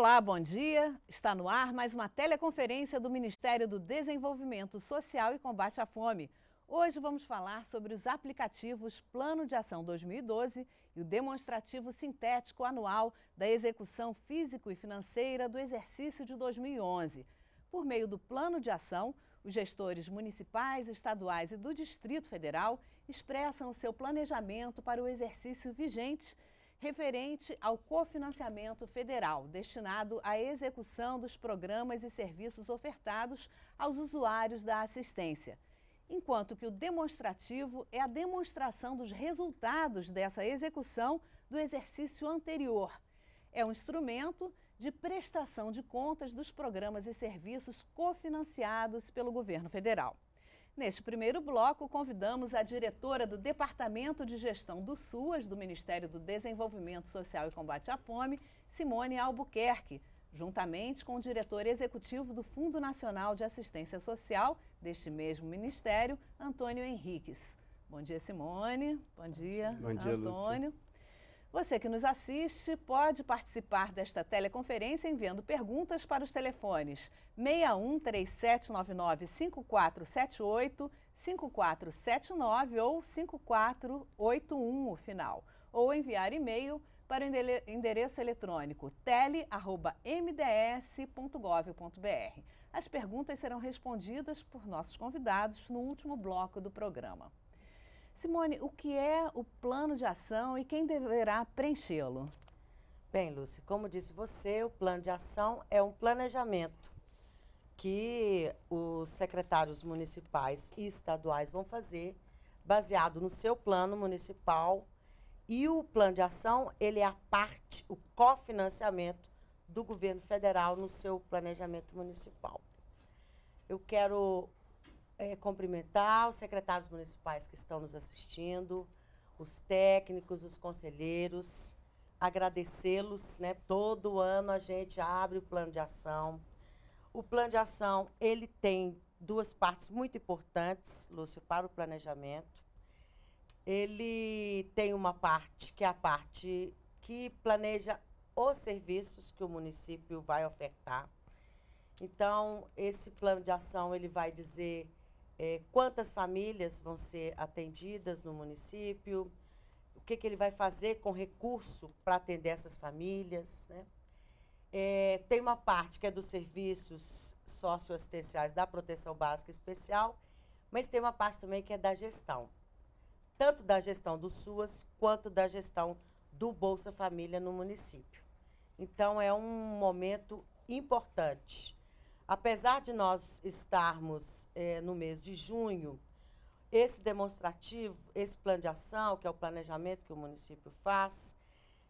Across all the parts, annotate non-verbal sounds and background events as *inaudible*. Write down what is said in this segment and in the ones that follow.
Olá, bom dia. Está no ar mais uma teleconferência do Ministério do Desenvolvimento Social e Combate à Fome. Hoje vamos falar sobre os aplicativos Plano de Ação 2012 e o demonstrativo sintético anual da execução físico e financeira do exercício de 2011. Por meio do plano de ação, os gestores municipais, estaduais e do Distrito Federal expressam o seu planejamento para o exercício vigente referente ao cofinanciamento federal destinado à execução dos programas e serviços ofertados aos usuários da assistência. Enquanto que o demonstrativo é a demonstração dos resultados dessa execução do exercício anterior. É um instrumento de prestação de contas dos programas e serviços cofinanciados pelo governo federal. Neste primeiro bloco, convidamos a diretora do Departamento de Gestão do SUAS, do Ministério do Desenvolvimento Social e Combate à Fome, Simone Albuquerque, juntamente com o diretor executivo do Fundo Nacional de Assistência Social, deste mesmo ministério, Antônio Henriques. Bom dia, Simone. Bom dia, Bom dia Antônio. Lúcia. Você que nos assiste pode participar desta teleconferência enviando perguntas para os telefones 61 3799 5478, 5479 ou 5481 o final, ou enviar e-mail para o endereço eletrônico tele@mds.gov.br. As perguntas serão respondidas por nossos convidados no último bloco do programa. Simone, o que é o plano de ação e quem deverá preenchê-lo? Bem, Lúcia, como disse você, o plano de ação é um planejamento que os secretários municipais e estaduais vão fazer baseado no seu plano municipal e o plano de ação, ele é a parte, o cofinanciamento do governo federal no seu planejamento municipal. Eu quero é, cumprimentar os secretários municipais que estão nos assistindo, os técnicos, os conselheiros, agradecê-los. Né? Todo ano a gente abre o plano de ação. O plano de ação ele tem duas partes muito importantes, Lúcio, para o planejamento. Ele tem uma parte que é a parte que planeja os serviços que o município vai ofertar. Então, esse plano de ação ele vai dizer é, quantas famílias vão ser atendidas no município, o que, que ele vai fazer com recurso para atender essas famílias. Né? É, tem uma parte que é dos serviços socioassistenciais da proteção básica especial, mas tem uma parte também que é da gestão, tanto da gestão do SUAS quanto da gestão do Bolsa Família no município. Então, é um momento importante Apesar de nós estarmos é, no mês de junho, esse demonstrativo, esse plano de ação, que é o planejamento que o município faz,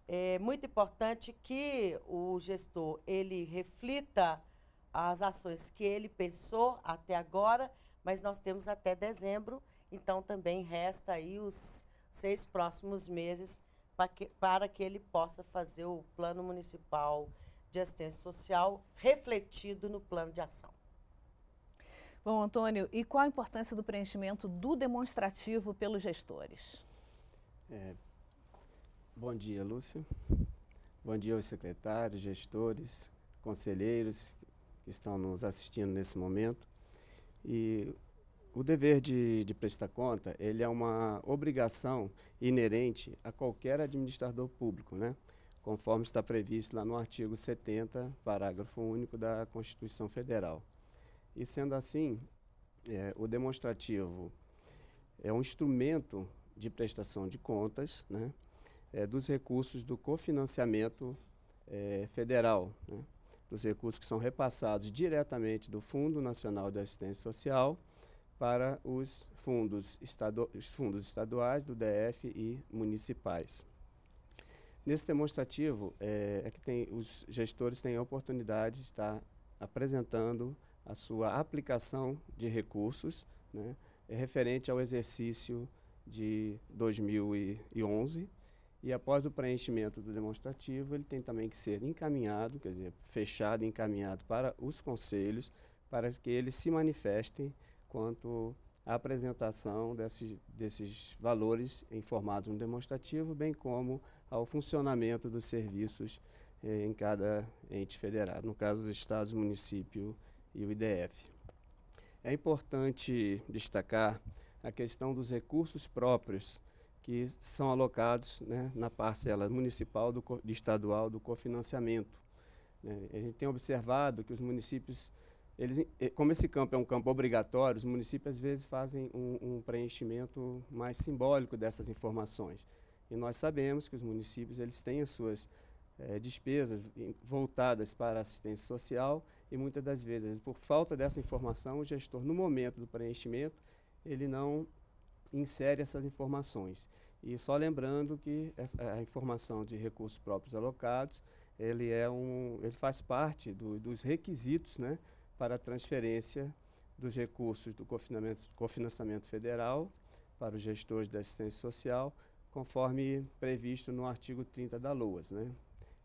é muito importante que o gestor ele reflita as ações que ele pensou até agora, mas nós temos até dezembro, então também resta aí os seis próximos meses para que, para que ele possa fazer o plano municipal de assistência social refletido no plano de ação. Bom, Antônio, e qual a importância do preenchimento do demonstrativo pelos gestores? É, bom dia, Lúcia. Bom dia aos secretários, gestores, conselheiros que estão nos assistindo nesse momento. E o dever de, de, prestar conta, ele é uma obrigação inerente a qualquer administrador público, né? conforme está previsto lá no artigo 70, parágrafo único da Constituição Federal. E sendo assim, é, o demonstrativo é um instrumento de prestação de contas né, é, dos recursos do cofinanciamento é, federal, né, dos recursos que são repassados diretamente do Fundo Nacional de Assistência Social para os fundos, estadu os fundos estaduais, do DF e municipais. Nesse demonstrativo é, é que tem, os gestores têm a oportunidade de estar apresentando a sua aplicação de recursos né, referente ao exercício de 2011. E após o preenchimento do demonstrativo, ele tem também que ser encaminhado, quer dizer, fechado e encaminhado para os conselhos, para que eles se manifestem quanto à apresentação desses, desses valores informados no demonstrativo, bem como ao funcionamento dos serviços eh, em cada ente federado, no caso, os estados, município e o IDF. É importante destacar a questão dos recursos próprios que são alocados né, na parcela municipal do e estadual do cofinanciamento. Né. A gente tem observado que os municípios, eles, eh, como esse campo é um campo obrigatório, os municípios às vezes fazem um, um preenchimento mais simbólico dessas informações. E nós sabemos que os municípios eles têm as suas é, despesas voltadas para a assistência social e muitas das vezes, por falta dessa informação, o gestor, no momento do preenchimento, ele não insere essas informações. E só lembrando que a informação de recursos próprios alocados, ele, é um, ele faz parte do, dos requisitos né, para a transferência dos recursos do cofinanciamento, cofinanciamento federal para os gestores da assistência social, conforme previsto no artigo 30 da LOAS, né?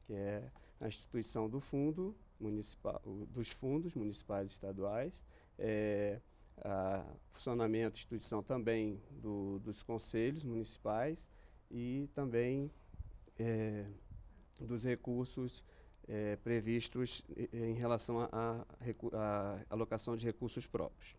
que é a instituição do fundo municipal, dos fundos municipais e estaduais, é, funcionamento, instituição também do, dos conselhos municipais e também é, dos recursos é, previstos em relação à alocação de recursos próprios.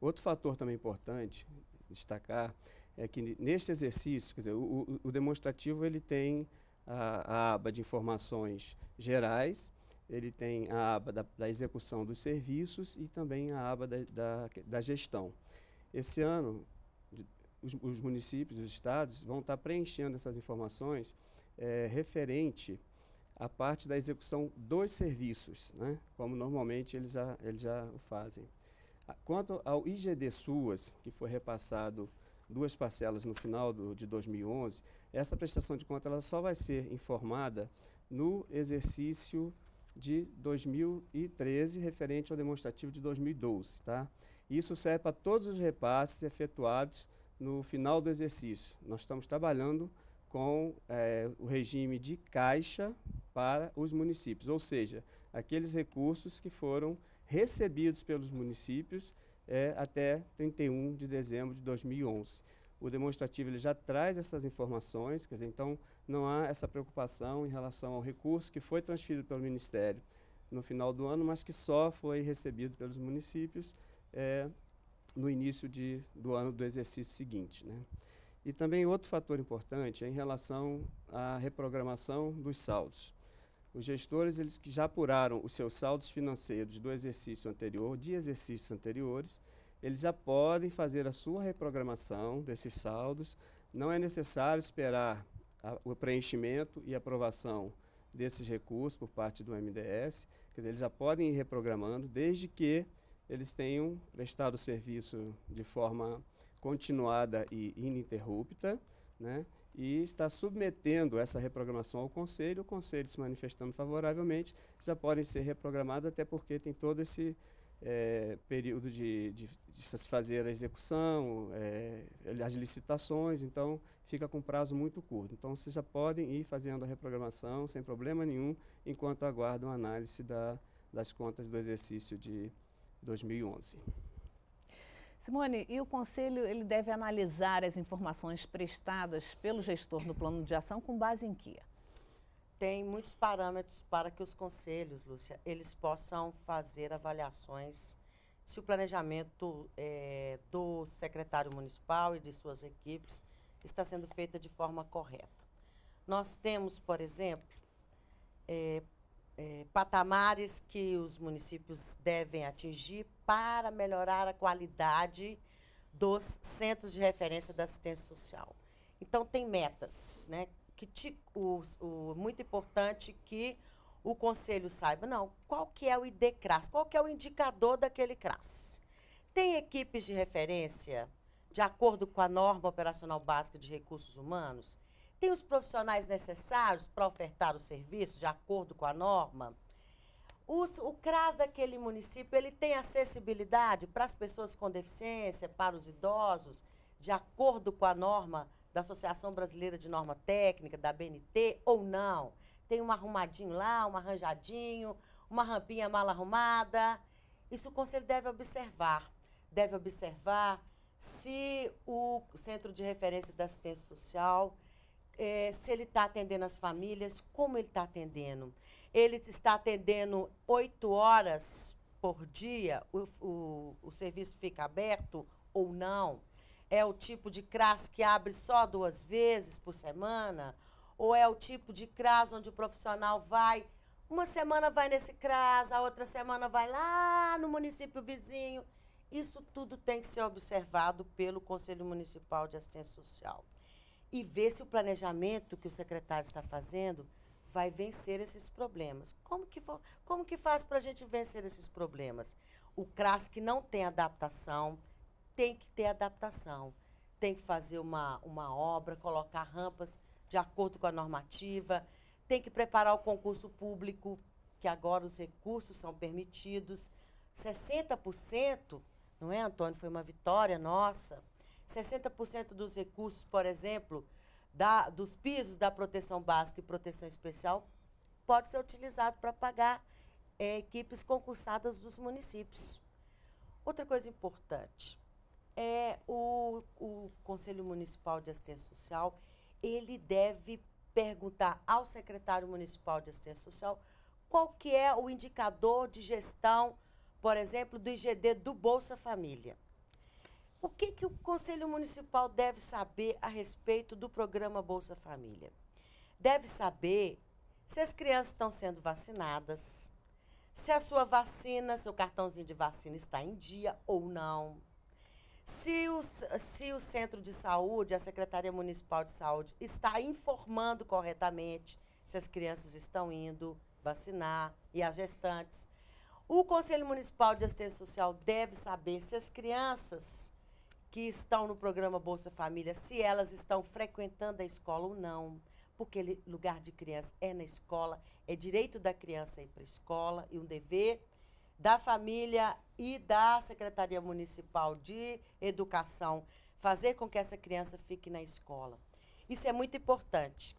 Outro fator também importante destacar é que neste exercício, dizer, o, o, demonstrativo ele tem a, a, aba de informações gerais, ele tem a aba da, da execução dos serviços e também a aba da, da, da gestão. Esse ano, os, os, municípios, os estados vão estar preenchendo essas informações é, referente à parte da execução dos serviços, né, como normalmente eles já, eles já o fazem. Quanto ao IGD SUAS, que foi repassado duas parcelas no final do, de 2011, essa prestação de conta ela só vai ser informada no exercício de 2013, referente ao demonstrativo de 2012. Tá? Isso serve para todos os repasses efetuados no final do exercício. Nós estamos trabalhando com é, o regime de caixa para os municípios, ou seja, aqueles recursos que foram recebidos pelos municípios é, até 31 de dezembro de 2011. O demonstrativo ele já traz essas informações, quer dizer, então não há essa preocupação em relação ao recurso que foi transferido pelo Ministério no final do ano, mas que só foi recebido pelos municípios é, no início de, do ano do exercício seguinte. Né? E também outro fator importante é em relação à reprogramação dos saldos. Os gestores eles que já apuraram os seus saldos financeiros do exercício anterior, de exercícios anteriores, eles já podem fazer a sua reprogramação desses saldos. Não é necessário esperar a, o preenchimento e aprovação desses recursos por parte do MDS. Quer dizer, eles já podem ir reprogramando desde que eles tenham prestado o serviço de forma continuada e ininterrupta, né? e está submetendo essa reprogramação ao Conselho, o Conselho se manifestando favoravelmente, já podem ser reprogramados, até porque tem todo esse é, período de, de, de, fazer a execução, é, as licitações, então fica com prazo muito curto. Então vocês já podem ir fazendo a reprogramação sem problema nenhum, enquanto aguardam a análise da, das contas do exercício de 2011. Simone, e o Conselho ele deve analisar as informações prestadas pelo gestor no plano de ação com base em quê? Tem muitos parâmetros para que os conselhos, Lúcia, eles possam fazer avaliações se o planejamento é, do secretário municipal e de suas equipes está sendo feito de forma correta. Nós temos, por exemplo, é, é, patamares que os municípios devem atingir para melhorar a qualidade dos centros de referência da assistência social. Então, tem metas, né? Que te, o, o, muito importante que o conselho saiba, não, qual que é o IDCRAS, qual que é o indicador daquele CRAS. Tem equipes de referência, de acordo com a norma operacional básica de recursos humanos, tem os profissionais necessários para ofertar o serviço, de acordo com a norma? Os, o CRAS daquele município, ele tem acessibilidade para as pessoas com deficiência, para os idosos, de acordo com a norma da Associação Brasileira de Norma Técnica, da BNT, ou não? Tem um arrumadinho lá, um arranjadinho, uma rampinha mal arrumada? Isso o conselho deve observar. Deve observar se o Centro de Referência da Assistência Social é, se ele está atendendo as famílias, como ele está atendendo. Ele está atendendo oito horas por dia, o, o, o serviço fica aberto ou não? É o tipo de CRAS que abre só duas vezes por semana? Ou é o tipo de CRAS onde o profissional vai, uma semana vai nesse CRAS, a outra semana vai lá no município vizinho? Isso tudo tem que ser observado pelo Conselho Municipal de Assistência Social e ver se o planejamento que o secretário está fazendo vai vencer esses problemas. Como que, for, como que faz para a gente vencer esses problemas? O CRAS que não tem adaptação, tem que ter adaptação. Tem que fazer uma, uma obra, colocar rampas de acordo com a normativa, tem que preparar o concurso público, que agora os recursos são permitidos. 60%, não é, Antônio? Foi uma vitória nossa 60% dos recursos, por exemplo, da, dos pisos da proteção básica e proteção especial pode ser utilizado para pagar é, equipes concursadas dos municípios. Outra coisa importante é o, o Conselho Municipal de Assistência Social, ele deve perguntar ao secretário municipal de assistência social qual que é o indicador de gestão, por exemplo, do IGD do Bolsa Família. O que, que o Conselho Municipal deve saber a respeito do programa Bolsa Família? Deve saber se as crianças estão sendo vacinadas, se a sua vacina, seu cartãozinho de vacina está em dia ou não, se o, se o centro de saúde, a Secretaria Municipal de Saúde, está informando corretamente se as crianças estão indo vacinar e as gestantes. O Conselho Municipal de Assistência Social deve saber se as crianças que estão no programa Bolsa Família, se elas estão frequentando a escola ou não. Porque lugar de criança é na escola, é direito da criança ir para a escola e um dever da família e da Secretaria Municipal de Educação fazer com que essa criança fique na escola. Isso é muito importante.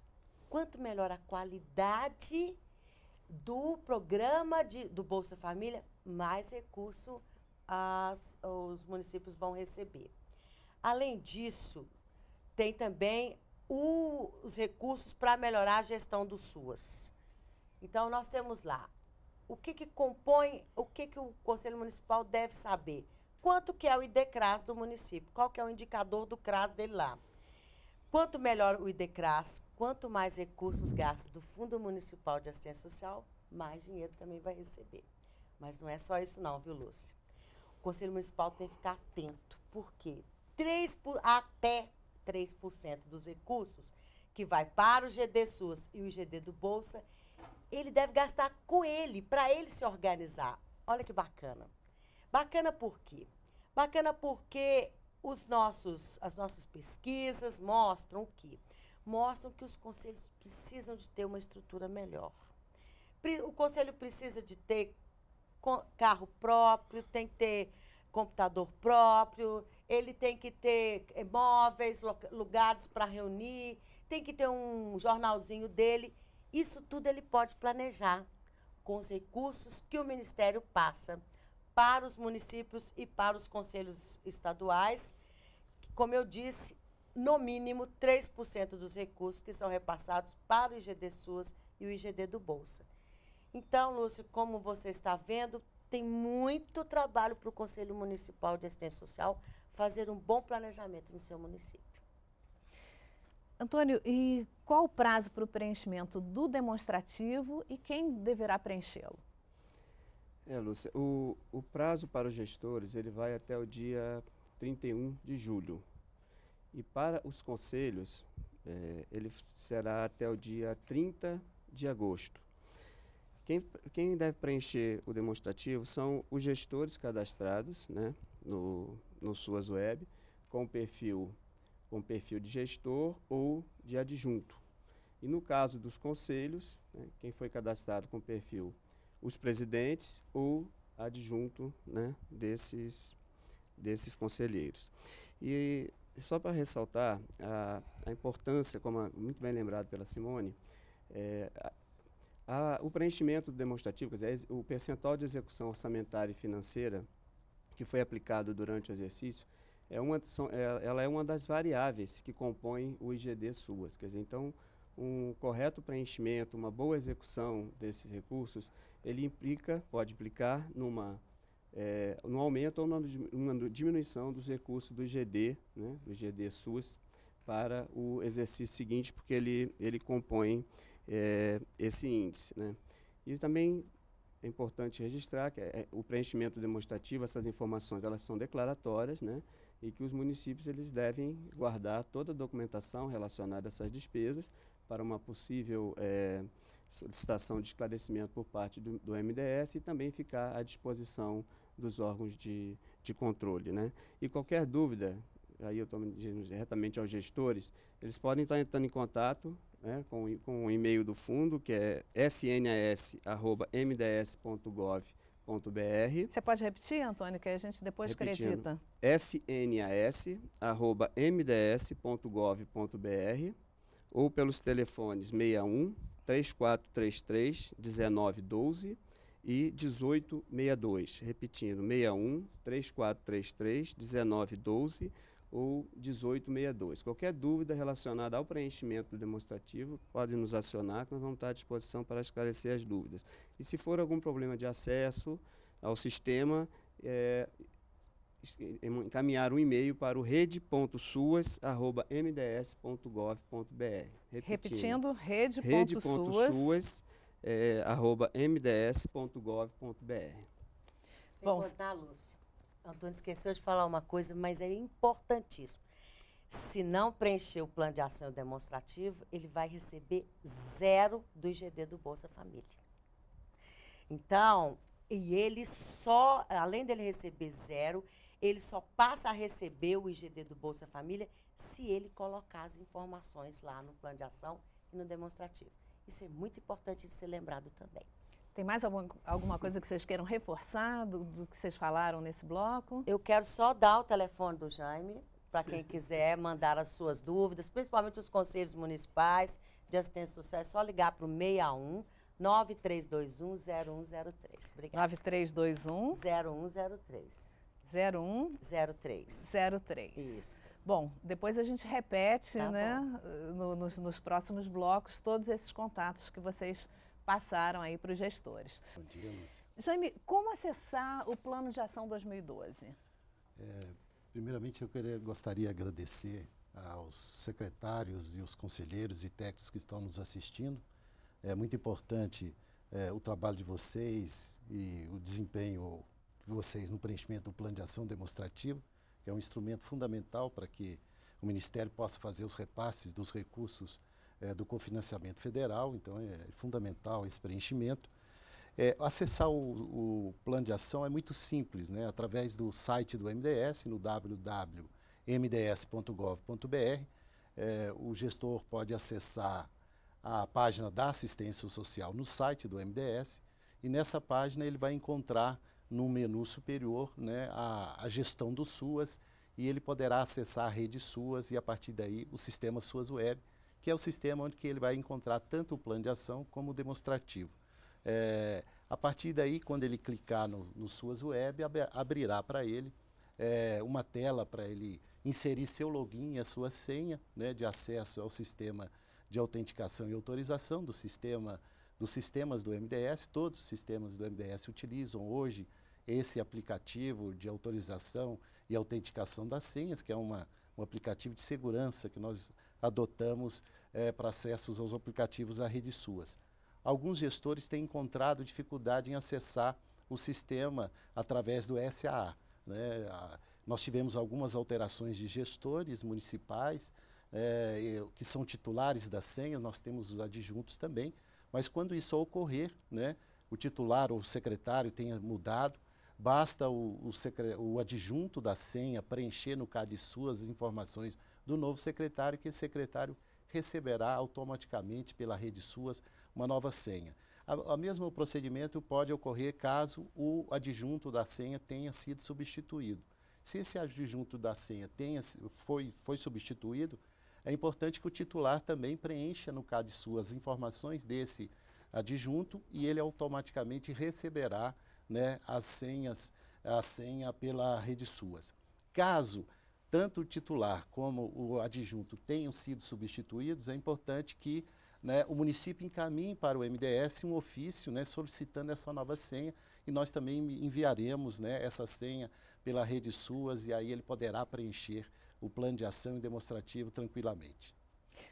Quanto melhor a qualidade do programa de, do Bolsa Família, mais recurso as, os municípios vão receber. Além disso, tem também o, os recursos para melhorar a gestão do SUAS. Então, nós temos lá o que, que compõe, o que, que o Conselho Municipal deve saber. Quanto que é o IDCRAS do município? Qual que é o indicador do CRAS dele lá? Quanto melhor o IDCRAS, quanto mais recursos gasta do Fundo Municipal de Assistência Social, mais dinheiro também vai receber. Mas não é só isso não, viu, Lúcia? O Conselho Municipal tem que ficar atento, porque 3 por, até 3% dos recursos que vai para o GD SUS e o GD do Bolsa, ele deve gastar com ele, para ele se organizar. Olha que bacana. Bacana por quê? Bacana porque os nossos, as nossas pesquisas mostram o quê? Mostram que os conselhos precisam de ter uma estrutura melhor. O conselho precisa de ter carro próprio, tem que ter computador próprio, ele tem que ter eh, móveis, lugares para reunir, tem que ter um jornalzinho dele. Isso tudo ele pode planejar com os recursos que o Ministério passa para os municípios e para os conselhos estaduais, que, como eu disse, no mínimo 3% dos recursos que são repassados para o IGD SUS e o IGD do Bolsa. Então, Lúcio, como você está vendo, tem muito trabalho para o Conselho Municipal de Assistência Social fazer um bom planejamento no seu município. Antônio, e qual o prazo para o preenchimento do demonstrativo e quem deverá preenchê-lo? É, Lúcia, o, o prazo para os gestores ele vai até o dia 31 de julho. E para os conselhos, é, ele será até o dia 30 de agosto. Quem, quem deve preencher o demonstrativo são os gestores cadastrados né, no, no SUAS Web com perfil, com perfil de gestor ou de adjunto. E no caso dos conselhos, né, quem foi cadastrado com perfil? Os presidentes ou adjunto né, desses, desses conselheiros. E só para ressaltar a, a, importância, como a, muito bem lembrado pela Simone, é, a, o preenchimento demonstrativo, quer dizer, o percentual de execução orçamentária e financeira que foi aplicado durante o exercício, é uma, é, ela é uma das variáveis que compõem o IGD SUAS. Quer dizer, então, um correto preenchimento, uma boa execução desses recursos, ele implica, pode implicar numa é, no aumento ou numa diminuição dos recursos do IGD, né, do IGD SUS, para o exercício seguinte, porque ele, ele compõe é, esse índice. Né. E também é importante registrar que é, o preenchimento demonstrativo, essas informações, elas são declaratórias, né? E que os municípios eles devem guardar toda a documentação relacionada a essas despesas para uma possível é, solicitação de esclarecimento por parte do, do, MDS e também ficar à disposição dos órgãos de, de controle, né? E qualquer dúvida, aí eu estou me dirigindo diretamente aos gestores, eles podem estar entrando em contato né, com, com o e-mail do fundo, que é fnas.mds.gov.br. Você pode repetir, Antônio, que a gente depois Repetindo, acredita. fnas.mds.gov.br ou pelos telefones 61 3433 1912 e 1862. Repetindo, 61 3433 1912 ou 1862. Qualquer dúvida relacionada ao preenchimento do demonstrativo, pode nos acionar, que nós vamos estar à disposição para esclarecer as dúvidas. E se for algum problema de acesso ao sistema, é, é, é encaminhar um e-mail para o rede.suas@mds.gov.br. Repetindo, Repetindo rede.suas@mds.gov.br. Rede é, Sem Bom, cortar, Lúcio. Antônio esqueceu de falar uma coisa, mas é importantíssimo. Se não preencher o plano de ação demonstrativo, ele vai receber zero do IGD do Bolsa Família. Então, e ele só, além dele receber zero, ele só passa a receber o IGD do Bolsa Família se ele colocar as informações lá no plano de ação e no demonstrativo. Isso é muito importante de ser lembrado também. Tem mais alguma, alguma coisa que vocês queiram reforçar do, do, que vocês falaram nesse bloco? Eu quero só dar o telefone do Jaime para quem *laughs* quiser mandar as suas dúvidas, principalmente os conselhos municipais de assistência social. É só ligar para o 61 9321-0103. Obrigada. 9321-0103. 0103. 03. Isso. Bom, depois a gente repete, tá né, no, nos, nos próximos blocos, todos esses contatos que vocês passaram aí para os gestores. Jaime, como acessar o Plano de Ação 2012? É, primeiramente, eu queria, gostaria de agradecer aos secretários e os conselheiros e técnicos que estão nos assistindo. É muito importante é, o trabalho de vocês e o desempenho de vocês no preenchimento do plano de ação demonstrativo, que é um instrumento fundamental para que o Ministério possa fazer os repasses dos recursos é, do cofinanciamento federal, então é fundamental esse preenchimento. É, acessar o, o, plano de ação é muito simples, né? através do site do MDS, no www.mds.gov.br. É, o gestor pode acessar a página da assistência social no site do MDS e nessa página ele vai encontrar no menu superior né, a, a gestão do SUAS e ele poderá acessar a rede SUAS e a partir daí o sistema SUAS Web que é o sistema onde que ele vai encontrar tanto o plano de ação como o demonstrativo. É, a partir daí, quando ele clicar no, no suas web, abrirá para ele é, uma tela para ele inserir seu login e a sua senha né, de acesso ao sistema de autenticação e autorização do sistema dos sistemas do MDS. Todos os sistemas do MDS utilizam hoje esse aplicativo de autorização e autenticação das senhas, que é uma, um aplicativo de segurança que nós adotamos é, para acessos aos aplicativos da rede SUAS. Alguns gestores têm encontrado dificuldade em acessar o sistema através do SAA. Né? nós tivemos algumas alterações de gestores municipais é, que são titulares da senha. nós temos os adjuntos também, mas quando isso ocorrer, né, o titular ou o secretário tenha mudado, basta o, o, secre, o adjunto da senha preencher no CAD suas informações do novo secretário, que esse secretário receberá automaticamente pela rede SUAS uma nova senha. O mesmo procedimento pode ocorrer caso o adjunto da senha tenha sido substituído. Se esse adjunto da senha tenha, foi, foi substituído, é importante que o titular também preencha no CAD suas informações desse adjunto e ele automaticamente receberá né, as senhas, a senha pela rede suas. Caso tanto o titular como o adjunto tenham sido substituídos, é importante que né, o município encaminhe para o MDS um ofício né, solicitando essa nova senha e nós também enviaremos né, essa senha pela rede SUAS e aí ele poderá preencher o plano de ação e demonstrativo tranquilamente.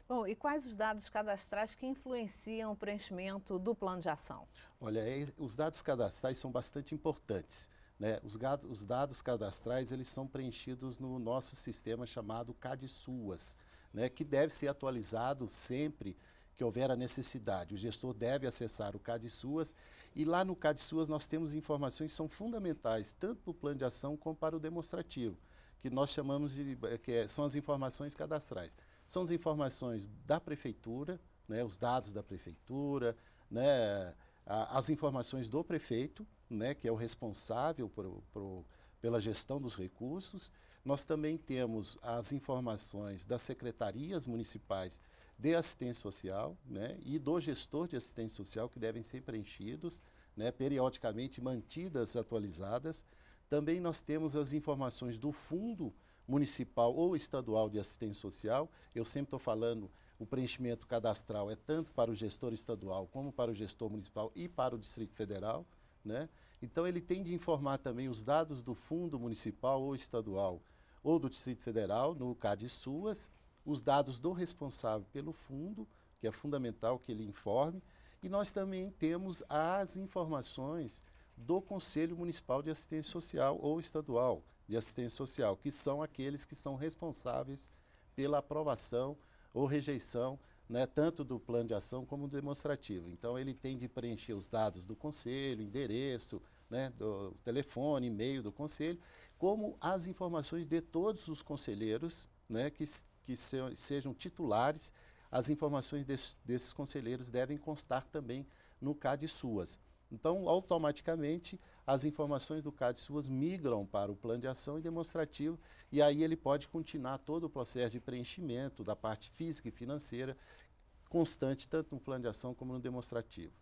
Bom, e quais os dados cadastrais que influenciam o preenchimento do plano de ação? Olha, é, os dados cadastrais são bastante importantes. Né? Os, gado, os, dados cadastrais eles são preenchidos no nosso sistema chamado CADSUAS, né? que deve ser atualizado sempre que houver a necessidade. O gestor deve acessar o CADSUAS e lá no CADSUAS nós temos informações que são fundamentais, tanto para o plano de ação como para o demonstrativo, que nós chamamos de, que é, são as informações cadastrais. São as informações da prefeitura, né? os dados da prefeitura, né? as informações do prefeito, né, que é o responsável por, por, pela gestão dos recursos. Nós também temos as informações das secretarias municipais de assistência social né, e do gestor de assistência social que devem ser preenchidos, né, periodicamente mantidas atualizadas. Também nós temos as informações do fundo municipal ou estadual de assistência social. Eu sempre estou falando, o preenchimento cadastral é tanto para o gestor estadual como para o gestor municipal e para o Distrito Federal. Né? Então, ele tem de informar também os dados do fundo municipal ou estadual ou do Distrito Federal, no CAD SUAS, os dados do responsável pelo fundo, que é fundamental que ele informe, e nós também temos as informações do Conselho Municipal de Assistência Social ou Estadual de Assistência Social, que são aqueles que são responsáveis pela aprovação ou rejeição né, tanto do plano de ação como do demonstrativo. Então, ele tem de preencher os dados do conselho, endereço, né, do telefone, e-mail do conselho, como as informações de todos os conselheiros né, que, que se, sejam titulares. As informações des, desses conselheiros devem constar também no CAD SUAS. Então, automaticamente, as informações do CAD suas migram para o plano de ação e demonstrativo e aí ele pode continuar todo o processo de preenchimento da parte física e financeira constante tanto no plano de ação como no demonstrativo.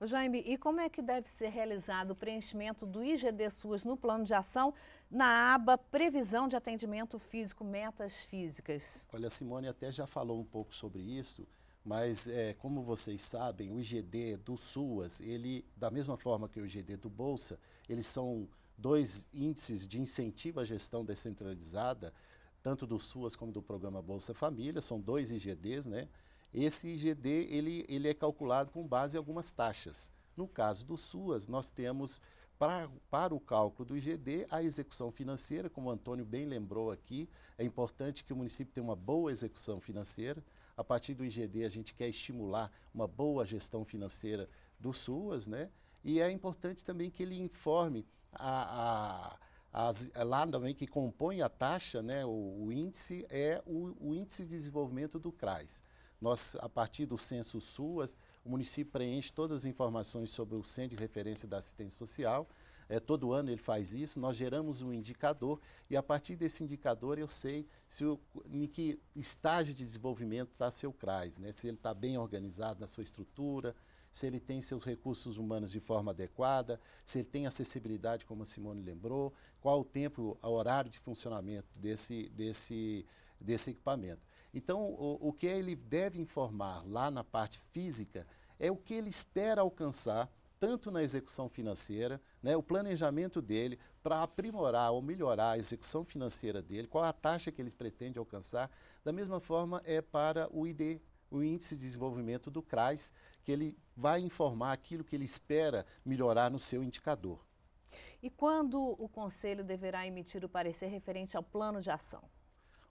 O Jaime, e como é que deve ser realizado o preenchimento do IGD SUS no plano de ação na aba Previsão de Atendimento Físico, Metas Físicas? Olha, a Simone até já falou um pouco sobre isso, mas, é, como vocês sabem, o IGD do SUAS, ele, da mesma forma que o IGD do Bolsa, eles são dois índices de incentivo à gestão descentralizada, tanto do SUAS como do programa Bolsa Família, são dois IGDs, né? Esse IGD, ele, ele é calculado com base em algumas taxas. No caso do SUAS, nós temos para, para o cálculo do IGD, a execução financeira, como o Antônio bem lembrou aqui, é importante que o município tenha uma boa execução financeira. A partir do IGD, a gente quer estimular uma boa gestão financeira do SUAS, né? E é importante também que ele informe a, a, as, é lá também que compõe a taxa, né, o, o índice, é o, o, índice de desenvolvimento do CRAS. Nós, a partir do censo SUAS, o município preenche todas as informações sobre o Centro de Referência da Assistência Social é, todo ano ele faz isso, nós geramos um indicador e a partir desse indicador eu sei se o, em que estágio de desenvolvimento está seu CRAS, né? se ele está bem organizado na sua estrutura, se ele tem seus recursos humanos de forma adequada, se ele tem acessibilidade, como a Simone lembrou, qual o tempo, o horário de funcionamento desse, desse, desse equipamento. Então, o, o que ele deve informar lá na parte física é o que ele espera alcançar tanto na execução financeira, né, o planejamento dele para aprimorar ou melhorar a execução financeira dele, qual a taxa que ele pretende alcançar. Da mesma forma, é para o ID, o Índice de Desenvolvimento do CRAS, que ele vai informar aquilo que ele espera melhorar no seu indicador. E quando o Conselho deverá emitir o parecer referente ao plano de ação?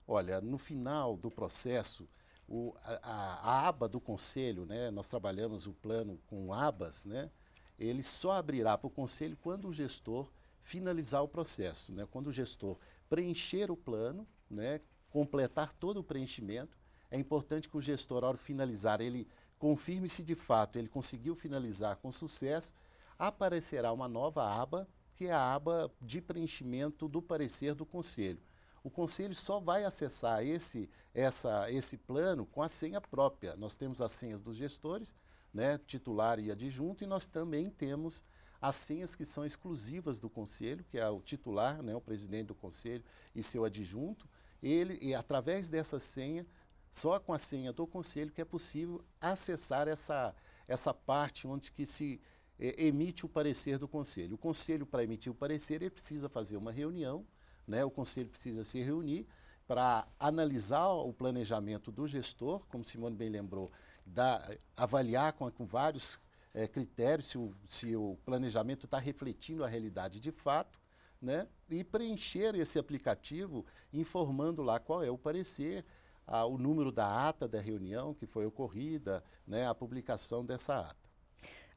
Olha, no final do processo, o, a, a, a, aba do conselho, né? Nós trabalhamos o plano com abas, né? ele só abrirá para o conselho quando o gestor finalizar o processo, né? quando o gestor preencher o plano, né? completar todo o preenchimento. É importante que o gestor, ao finalizar, ele confirme se de fato ele conseguiu finalizar com sucesso. Aparecerá uma nova aba, que é a aba de preenchimento do parecer do conselho. O conselho só vai acessar esse, essa, esse plano com a senha própria. Nós temos as senhas dos gestores né, titular e adjunto, e nós também temos as senhas que são exclusivas do conselho, que é o titular, né, o presidente do conselho e seu adjunto, ele e através dessa senha, só com a senha do conselho que é possível acessar essa essa parte onde que se é, emite o parecer do conselho. O conselho para emitir o parecer, ele precisa fazer uma reunião, né? O conselho precisa se reunir para analisar o planejamento do gestor, como Simone bem lembrou, da, avaliar com, com vários é, critérios se o, se o planejamento está refletindo a realidade de fato, né? e preencher esse aplicativo informando lá qual é o parecer, a, o número da ata da reunião que foi ocorrida, né? a publicação dessa ata.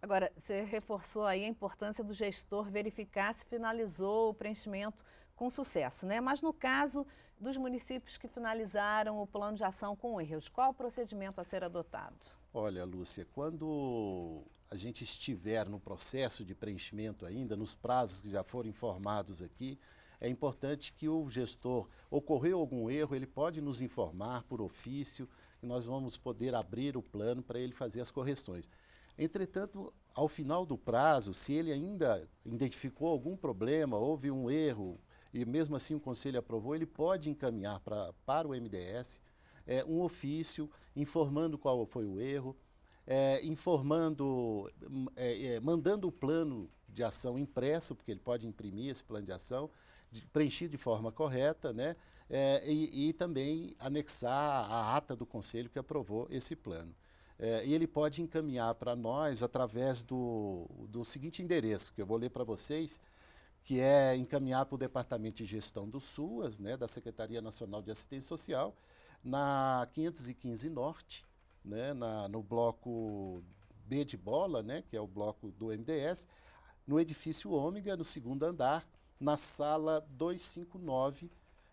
Agora, você reforçou aí a importância do gestor verificar se finalizou o preenchimento com sucesso, né? Mas no caso dos municípios que finalizaram o plano de ação com erros, qual o procedimento a ser adotado? Olha, Lúcia, quando a gente estiver no processo de preenchimento ainda, nos prazos que já foram informados aqui, é importante que o gestor, ocorreu algum erro, ele pode nos informar por ofício e nós vamos poder abrir o plano para ele fazer as correções. Entretanto, ao final do prazo, se ele ainda identificou algum problema, houve um erro, e mesmo assim o Conselho aprovou, ele pode encaminhar pra, para o MDS é, um ofício informando qual foi o erro, é, informando, hum, é, é, mandando o plano de ação impresso, porque ele pode imprimir esse plano de ação, de, preenchido de forma correta, né? É, e, e, também anexar a ata do Conselho que aprovou esse plano. É, e ele pode encaminhar para nós através do, do seguinte endereço, que eu vou ler para vocês, que é encaminhar para o Departamento de Gestão do SUAS, né, da Secretaria Nacional de Assistência Social, na 515 Norte, né, na, no bloco B de bola, né, que é o bloco do MDS, no edifício Ômega, no segundo andar, na sala 259,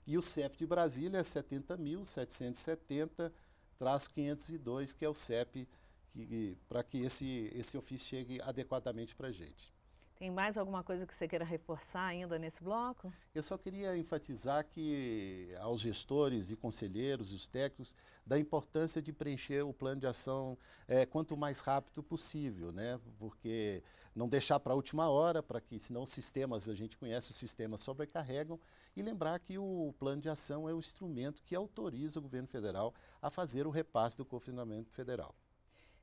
e o CEP de Brasília é 70.770-502, que é o CEP que, para que esse, esse ofício chegue adequadamente para a gente. Tem mais alguma coisa que você queira reforçar ainda nesse bloco? Eu só queria enfatizar que aos gestores e conselheiros, os técnicos, da importância de preencher o plano de ação é, quanto mais rápido possível, né? Porque não deixar para a última hora, para que senão os sistemas, a gente conhece, os sistemas sobrecarregam e lembrar que o plano de ação é o instrumento que autoriza o governo federal a fazer o repasse do cofinanciamento federal.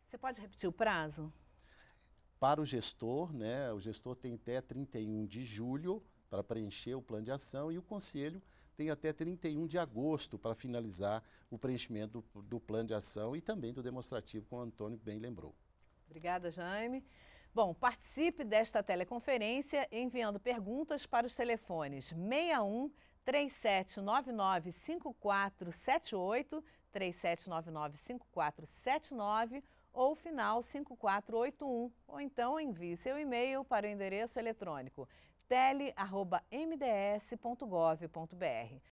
Você pode repetir o prazo? para o gestor, né, o gestor tem até 31 de julho para preencher o plano de ação e o conselho tem até 31 de agosto para finalizar o preenchimento do, do plano de ação e também do demonstrativo, como o Antônio bem lembrou. Obrigada, Jaime. Bom, participe desta teleconferência enviando perguntas para os telefones 61 3799 5478, 3799 5479 ou final 5481, ou então envie seu e-mail para o endereço eletrônico tele.mds.gov.br.